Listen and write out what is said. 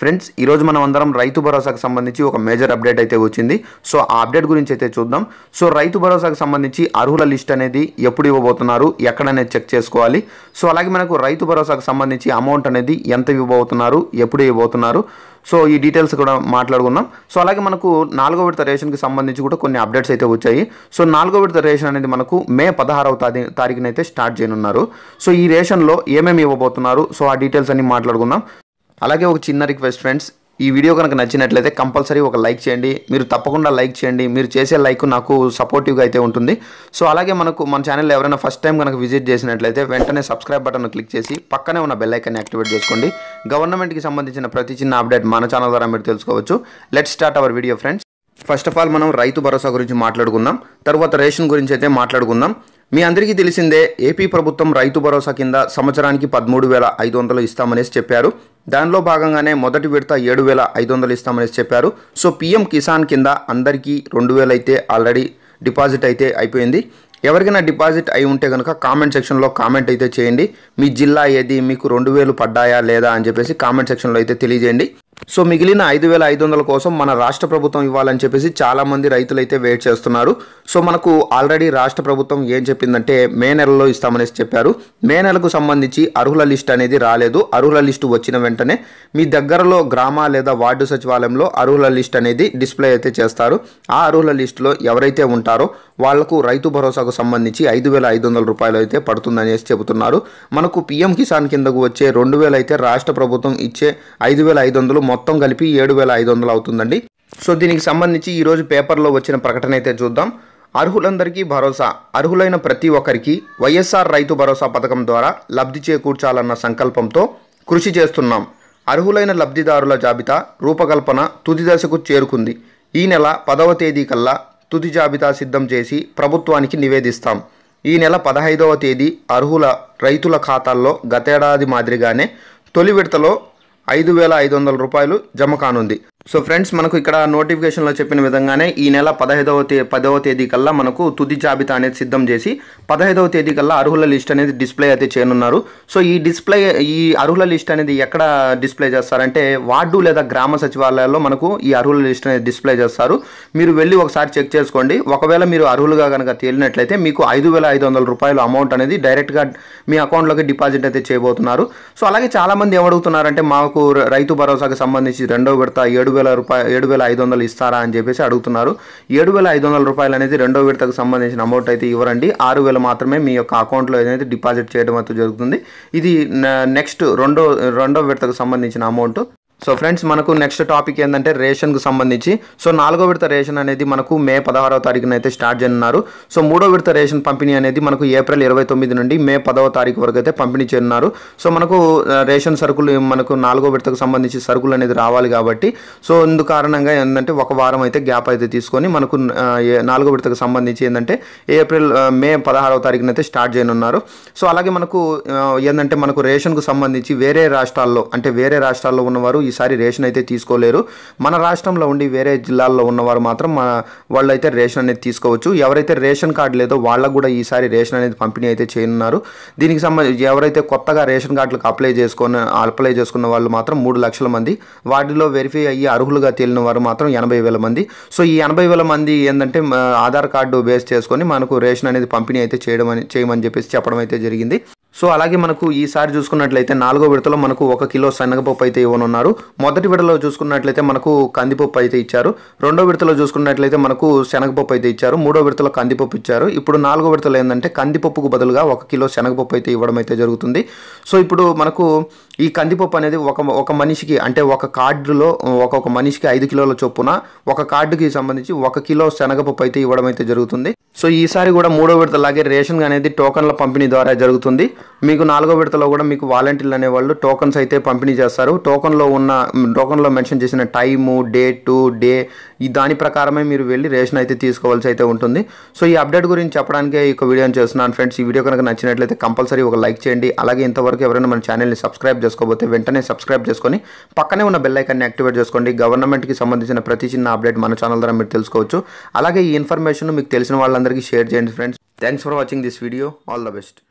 friends ఈరోజు మనం అందరం రైతు భరోసాకు సంబంధించి ఒక మేజర్ అప్డేట్ అయితే వచ్చింది సో ఆ అప్డేట్ గురించి అయితే చూద్దాం సో రైతు భరోసాకు సంబంధించి అర్హుల లిస్ట్ అనేది ఎప్పుడు ఇవ్వబోతున్నారు ఎక్కడనేది చెక్ చేసుకోవాలి సో అలాగే మనకు రైతు భరోసాకు సంబంధించి అమౌంట్ అనేది ఎంత ఇవ్వబోతున్నారు ఎప్పుడు ఇవ్వబోతున్నారు సో ఈ డీటెయిల్స్ కూడా మాట్లాడుకున్నాం సో అలాగే మనకు నాలుగో విడత రేషన్కి సంబంధించి కూడా కొన్ని అప్డేట్స్ అయితే వచ్చాయి సో నాలుగో విడత రేషన్ అనేది మనకు మే పదహారవ తారీ తారీఖునైతే స్టార్ట్ చేయనున్నారు సో ఈ రేషన్లో ఏమేమి ఇవ్వబోతున్నారు సో ఆ డీటెయిల్స్ అన్ని మాట్లాడుకుందాం అలాగే ఒక చిన్న రిక్వెస్ట్ ఫ్రెండ్స్ ఈ వీడియో కనుక నచ్చినట్లయితే కంపల్సరీ ఒక లైక్ చేయండి మీరు తప్పకుండా లైక్ చేయండి మీరు చేసే లైక్ నాకు సపోర్టివ్గా అయితే ఉంటుంది సో అలాగే మనకు మన ఛానల్ ఎవరైనా ఫస్ట్ టైం కనుక విజిట్ చేసినట్లయితే వెంటనే సబ్స్క్రైబ్ బటన్ క్లిక్ చేసి పక్కనే ఉన్న బెల్ ఐకాన్ని యాక్టివేట్ చేసుకోండి గవర్నమెంట్కి సంబంధించిన ప్రతి చిన్న అప్డేట్ మన ఛానల్ ద్వారా మీరు తెలుసుకోవచ్చు let start our video friends first of all మనం రైతు భరోసా గురించి మాట్లాడుకుందాం తర్వాత రేషన్ గురించి అయితే మాట్లాడుకుందాం మీ అందరికీ తెలిసిందే ఏపీ ప్రభుత్వం రైతు భరోసా కింద సంవత్సరానికి పదమూడు వేల ఐదు వందలు ఇస్తామనేసి చెప్పారు దానిలో భాగంగానే మొదటి విడత ఏడు వేల ఐదు వందలు ఇస్తామనేసి చెప్పారు సో పీఎం కిసాన్ కింద అందరికీ రెండు వేలైతే అయితే ఆల్రెడీ డిపాజిట్ అయితే అయిపోయింది ఎవరికైనా డిపాజిట్ అయి ఉంటే కనుక కామెంట్ సెక్షన్లో కామెంట్ అయితే చేయండి మీ జిల్లా ఏది మీకు రెండు వేలు పడ్డాయా లేదా అని చెప్పేసి కామెంట్ సెక్షన్లో అయితే తెలియజేయండి సో మిగిలిన ఐదు వేల ఐదు వందల కోసం మన రాష్ట్ర ప్రభుత్వం ఇవ్వాలని చెప్పేసి చాలామంది రైతులు అయితే వెయిట్ చేస్తున్నారు సో మనకు ఆల్రెడీ రాష్ట్ర ప్రభుత్వం ఏం చెప్పిందంటే మే నెలలో ఇస్తామనేసి చెప్పారు మే నెలకు సంబంధించి అర్హుల లిస్ట్ అనేది రాలేదు అర్హుల లిస్టు వచ్చిన వెంటనే మీ దగ్గరలో గ్రామ లేదా వార్డు సచివాలయంలో అర్హుల లిస్ట్ అనేది డిస్ప్లే అయితే చేస్తారు ఆ అర్హుల లిస్టులో ఎవరైతే ఉంటారో వాళ్లకు రైతు భరోసాకు సంబంధించి ఐదు వేల ఐదు వందల రూపాయలు అయితే పడుతుందనేసి చెబుతున్నారు మనకు పిఎం కిసాన్ కిందకు వచ్చే రెండు వేలైతే రాష్ట్ర ప్రభుత్వం ఇచ్చే ఐదు వేల ఐదు వందలు మొత్తం కలిపి ఏడు వేల ఐదు వందలు అవుతుందండి సో దీనికి సంబంధించి ఈరోజు పేపర్లో వచ్చిన ప్రకటన అయితే చూద్దాం అర్హులందరికీ భరోసా అర్హులైన ప్రతి ఒక్కరికి వైఎస్ఆర్ రైతు భరోసా పథకం ద్వారా లబ్ధి చేకూర్చాలన్న సంకల్పంతో కృషి చేస్తున్నాం అర్హులైన లబ్ధిదారుల జాబితా రూపకల్పన తుది దశకు చేరుకుంది ఈ నెల పదవ తేదీ కల్లా తుది జాబితా సిద్ధం చేసి ప్రభుత్వానికి నివేదిస్తాం ఈ నెల పదహైదవ తేదీ అర్హుల రైతుల ఖాతాల్లో గతేడాది మాదిరిగానే తొలి విడతలో ఐదు వేల ఐదు వందల రూపాయలు జమ కానుంది సో ఫ్రెండ్స్ మనకు ఇక్కడ నోటిఫికేషన్లో చెప్పిన విధంగానే ఈ నెల పదహైదవ తే పదవ తేదీ కల్లా మనకు తుది జాబితా అనేది సిద్ధం చేసి పదహైదవ తేదీ కల్లా అర్హుల లిస్ట్ అనేది డిస్ప్లే అయితే చేయనున్నారు సో ఈ డిస్ప్లే ఈ అర్హుల లిస్ట్ అనేది ఎక్కడ డిస్ప్లే చేస్తారంటే వార్డు లేదా గ్రామ సచివాలయాల్లో మనకు ఈ అర్హుల లిస్ట్ అనేది డిస్ప్లే చేస్తారు మీరు వెళ్ళి ఒకసారి చెక్ చేసుకోండి ఒకవేళ మీరు అర్హులుగా కనుక తేలినట్లయితే మీకు ఐదు వేల ఐదు వందల రూపాయలు అమౌంట్ అనేది డైరెక్ట్గా మీ అకౌంట్లోకి డిపాజిట్ అయితే చేయబోతున్నారు సో అలాగే చాలామంది ఏమడుగుతున్నారంటే మాకు రైతు భరోసాకు సంబంధించి రెండో విడత ఏడు వేల రూపాయలు ఏడు వేల ఐదు వందలు ఇస్తారా అని చెప్పేసి అడుగుతున్నారు ఏడు వేల ఐదు వందల రూపాయలు అనేది రెండో విడతకు సంబంధించిన అమౌంట్ అయితే ఇవ్వరండి ఆరు వేలు మాత్రమే మీ యొక్క అకౌంట్లో అనేది డిపాజిట్ చేయడం అయితే జరుగుతుంది ఇది నెక్స్ట్ రెండో రెండో విడతకు సంబంధించిన అమౌంట్ సో ఫ్రెండ్స్ మనకు నెక్స్ట్ టాపిక్ ఏంటంటే రేషన్కు సంబంధించి సో నాలుగో విడత రేషన్ అనేది మనకు మే పదహారవ తారీఖున అయితే స్టార్ట్ చేయనున్నారు సో మూడో విడత రేషన్ పంపిణీ అనేది మనకు ఏప్రిల్ ఇరవై తొమ్మిది నుండి మే పదవ తారీఖు వరకు అయితే పంపిణీ చేయనున్నారు సో మనకు రేషన్ సరుకులు మనకు నాలుగో విడతకు సంబంధించి సరుకులు అనేది రావాలి కాబట్టి సో ఇందు కారణంగా ఏంటంటే ఒక వారం అయితే గ్యాప్ అయితే తీసుకొని మనకు నాలుగో విడతకు సంబంధించి ఏంటంటే ఏప్రిల్ మే పదహారవ తారీఖున అయితే స్టార్ట్ చేయనున్నారు సో అలాగే మనకు ఏంటంటే మనకు రేషన్కు సంబంధించి వేరే రాష్ట్రాల్లో అంటే వేరే రాష్ట్రాల్లో ఉన్నవారు ఈసారి రేషన్ అయితే తీసుకోలేరు మన రాష్ట్రంలో ఉండి వేరే జిల్లాల్లో ఉన్నవారు మాత్రం మన వాళ్ళైతే రేషన్ అనేది తీసుకోవచ్చు ఎవరైతే రేషన్ కార్డు లేదో వాళ్ళకు కూడా ఈసారి రేషన్ అనేది పంపిణీ అయితే చేయనున్నారు దీనికి సంబంధించి ఎవరైతే కొత్తగా రేషన్ కార్డులకు అప్లై చేసుకున్న అప్లై చేసుకున్న వాళ్ళు మాత్రం మూడు లక్షల మంది వాటిలో వెరిఫై అయ్యి అర్హులుగా తేలిన వారు మాత్రం ఎనభై వేల మంది సో ఈ ఎనభై వేల మంది ఏంటంటే ఆధార్ కార్డు బేస్ చేసుకొని మనకు రేషన్ అనేది పంపిణీ అయితే చేయడం అని చేయమని చెప్పేసి చెప్పడం అయితే జరిగింది సో అలాగే మనకు ఈసారి చూసుకున్నట్లయితే నాలుగో విడతలో మనకు ఒక కిలో శనగపప్పు అయితే ఇవ్వనున్నారు మొదటి విడతలో చూసుకున్నట్లయితే మనకు కందిపప్పు అయితే ఇచ్చారు రెండో విడతలో చూసుకున్నట్లయితే మనకు శనగపప్పు అయితే ఇచ్చారు మూడో విడతలో కందిపప్పు ఇచ్చారు ఇప్పుడు నాలుగో విడతలో ఏంటంటే కందిపప్పుకు బదులుగా ఒక కిలో శనగపప్పు అయితే ఇవ్వడం అయితే జరుగుతుంది సో ఇప్పుడు మనకు ఈ కందిపప్పు అనేది ఒక ఒక మనిషికి అంటే ఒక కార్డులో ఒక్కొక్క మనిషికి ఐదు కిలోల చొప్పున ఒక కార్డుకి సంబంధించి ఒక కిలో శనగపప్పు అయితే ఇవ్వడం అయితే జరుగుతుంది సో ఈసారి కూడా మూడో విడతలాగే రేషన్ అనేది టోకన్ల పంపిణీ ద్వారా జరుగుతుంది మీకు నాలుగో విడతలో కూడా మీకు వాలంటీర్లు అనేవాళ్ళు టోకన్స్ అయితే పంపిణీ చేస్తారు టోకన్లో ఉన్న టోకన్లో మెన్షన్ చేసిన టైము డేటు డే ఈ దాని ప్రకారమే మీరు వెళ్ళి రేషన్ అయితే తీసుకోవాల్సి అయితే ఉంటుంది సో ఈ అప్డేట్ గురించి చెప్పడానికే ఈ వీడియోని చేస్తున్నాను ఫ్రెండ్స్ ఈ వీడియో కనుక నచ్చినట్లయితే కంపల్సరీ ఒక లైక్ చేయండి అలాగే ఇంతవరకు ఎవరైనా మన ఛానల్ని సబ్స్క్రైబ్ చేసుకోబోతే వెంటనే సబ్స్క్రైబ్ చేసుకొని పక్కనే ఉన్న బెల్లైకాన్ని యాక్టివేట్ చేసుకోండి గవర్నమెంట్కి సంబంధించిన ప్రతి చిన్న అప్డేట్ మన ఛానల్ ద్వారా మీరు తెలుసుకోవచ్చు అలాగే ఈ ఇన్ఫర్మేషన్ మీకు తెలిసిన వాళ్ళందరూ अंदर की share gents friends thanks for watching this video all the